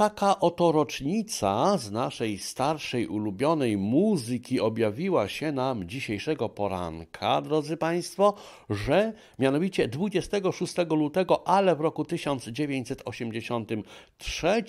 Taka oto rocznica z naszej starszej, ulubionej muzyki objawiła się nam dzisiejszego poranka, drodzy Państwo, że mianowicie 26 lutego, ale w roku 1983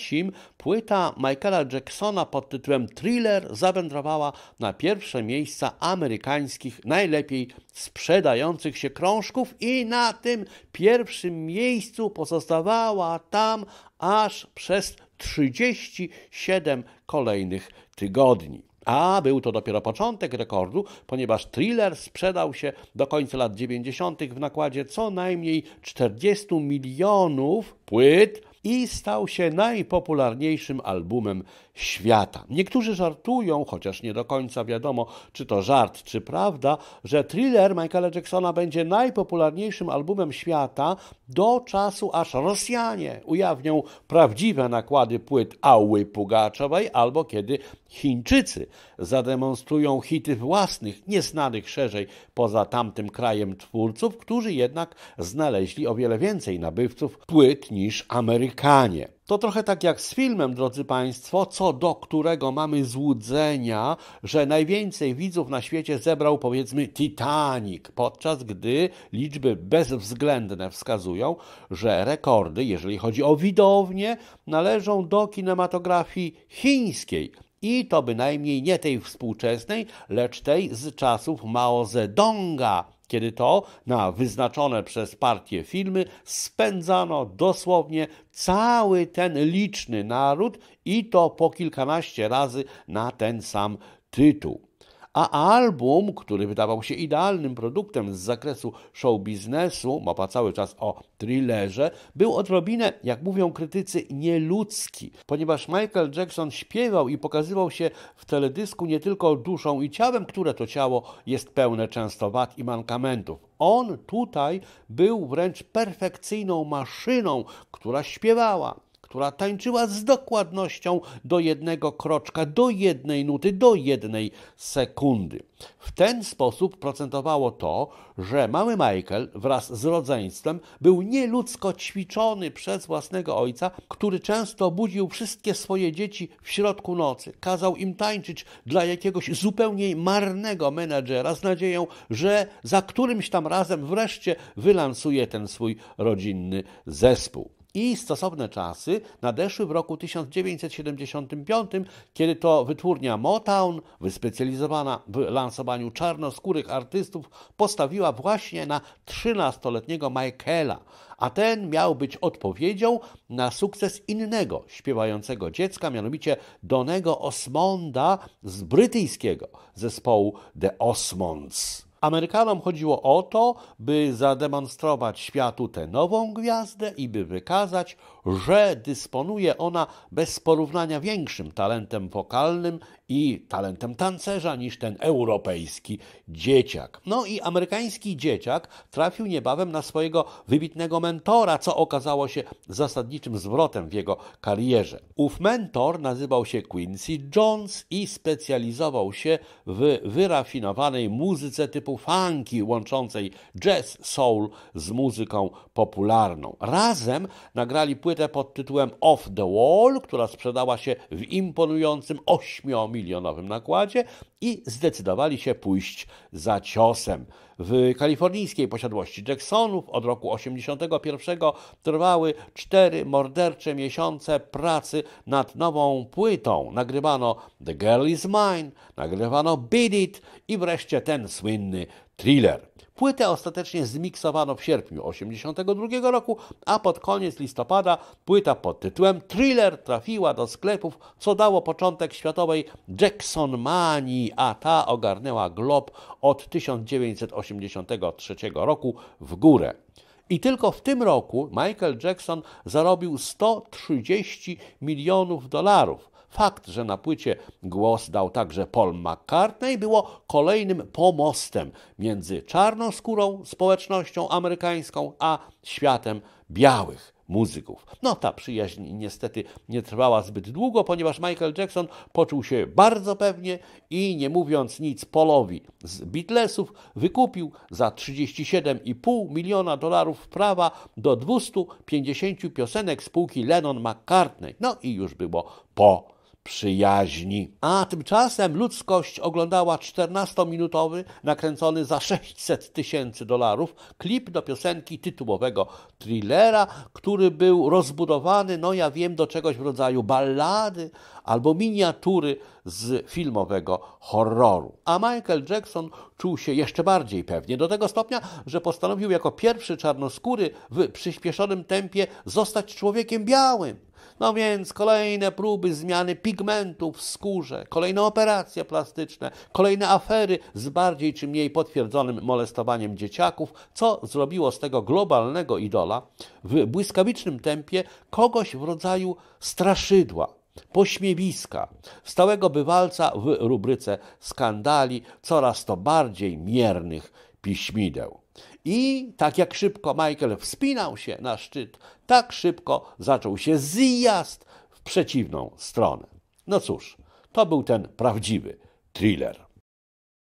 płyta Michaela Jacksona pod tytułem Thriller zawędrowała na pierwsze miejsca amerykańskich najlepiej sprzedających się krążków i na tym pierwszym miejscu pozostawała tam aż przez 37 kolejnych tygodni. A był to dopiero początek rekordu, ponieważ thriller sprzedał się do końca lat 90. w nakładzie co najmniej 40 milionów płyt, i stał się najpopularniejszym albumem świata. Niektórzy żartują, chociaż nie do końca wiadomo, czy to żart, czy prawda, że thriller Michaela Jacksona będzie najpopularniejszym albumem świata do czasu, aż Rosjanie ujawnią prawdziwe nakłady płyt Ały Pugaczowej albo kiedy Chińczycy zademonstrują hity własnych, nieznanych szerzej poza tamtym krajem twórców, którzy jednak znaleźli o wiele więcej nabywców płyt niż Amerykanie. Amerykanie. To trochę tak jak z filmem, drodzy Państwo, co do którego mamy złudzenia, że najwięcej widzów na świecie zebrał powiedzmy Titanic, podczas gdy liczby bezwzględne wskazują, że rekordy, jeżeli chodzi o widownię, należą do kinematografii chińskiej, i to bynajmniej nie tej współczesnej, lecz tej z czasów Mao Zedonga, kiedy to na wyznaczone przez partię filmy spędzano dosłownie cały ten liczny naród i to po kilkanaście razy na ten sam tytuł a album, który wydawał się idealnym produktem z zakresu show biznesu, cały czas o thrillerze, był odrobinę, jak mówią krytycy, nieludzki, ponieważ Michael Jackson śpiewał i pokazywał się w teledysku nie tylko duszą i ciałem, które to ciało jest pełne często wad i mankamentów. On tutaj był wręcz perfekcyjną maszyną, która śpiewała która tańczyła z dokładnością do jednego kroczka, do jednej nuty, do jednej sekundy. W ten sposób procentowało to, że mały Michael wraz z rodzeństwem był nieludzko ćwiczony przez własnego ojca, który często budził wszystkie swoje dzieci w środku nocy. Kazał im tańczyć dla jakiegoś zupełnie marnego menedżera z nadzieją, że za którymś tam razem wreszcie wylansuje ten swój rodzinny zespół i stosowne czasy nadeszły w roku 1975, kiedy to wytwórnia Motown, wyspecjalizowana w lansowaniu czarnoskórych artystów, postawiła właśnie na 13-letniego Michaela, a ten miał być odpowiedzią na sukces innego śpiewającego dziecka, mianowicie Donego Osmonda z brytyjskiego zespołu The Osmonds. Amerykanom chodziło o to, by zademonstrować światu tę nową gwiazdę i by wykazać, że dysponuje ona bez porównania większym talentem wokalnym i talentem tancerza niż ten europejski dzieciak. No i amerykański dzieciak trafił niebawem na swojego wybitnego mentora, co okazało się zasadniczym zwrotem w jego karierze. Ów mentor nazywał się Quincy Jones i specjalizował się w wyrafinowanej muzyce typu typu funky łączącej jazz soul z muzyką popularną. Razem nagrali płytę pod tytułem Off the Wall, która sprzedała się w imponującym 8-milionowym nakładzie i zdecydowali się pójść za ciosem. W kalifornijskiej posiadłości Jacksonów od roku 81 trwały cztery mordercze miesiące pracy nad nową płytą. Nagrywano The Girl Is Mine, nagrywano Beat It i wreszcie ten słynny tzw. thriller. Płytę ostatecznie zmiksowano w sierpniu 1982 roku, a pod koniec listopada płyta pod tytułem Thriller trafiła do sklepów, co dało początek światowej Jacksonmanii, a ta ogarnęła glob od 1983 roku w górę. I tylko w tym roku Michael Jackson zarobił 130 milionów dolarów. Fakt, że na płycie głos dał także Paul McCartney, było kolejnym pomostem między czarnoskórą społecznością amerykańską a światem białych muzyków. No ta przyjaźń niestety nie trwała zbyt długo, ponieważ Michael Jackson poczuł się bardzo pewnie i nie mówiąc nic Polowi z Beatlesów, wykupił za 37,5 miliona dolarów prawa do 250 piosenek spółki Lennon McCartney. No i już było po przyjaźni. A tymczasem ludzkość oglądała 14-minutowy, nakręcony za 600 tysięcy dolarów, klip do piosenki tytułowego thrillera, który był rozbudowany, no ja wiem, do czegoś w rodzaju ballady albo miniatury z filmowego horroru. A Michael Jackson czuł się jeszcze bardziej pewnie, do tego stopnia, że postanowił jako pierwszy czarnoskóry w przyspieszonym tempie zostać człowiekiem białym. No więc kolejne próby zmiany pigmentów w skórze, kolejne operacje plastyczne, kolejne afery z bardziej czy mniej potwierdzonym molestowaniem dzieciaków, co zrobiło z tego globalnego idola w błyskawicznym tempie kogoś w rodzaju straszydła, pośmiewiska, stałego bywalca w rubryce skandali coraz to bardziej miernych piśmideł. I tak jak szybko Michael wspinał się na szczyt, tak szybko zaczął się zjazd w przeciwną stronę. No cóż, to był ten prawdziwy thriller.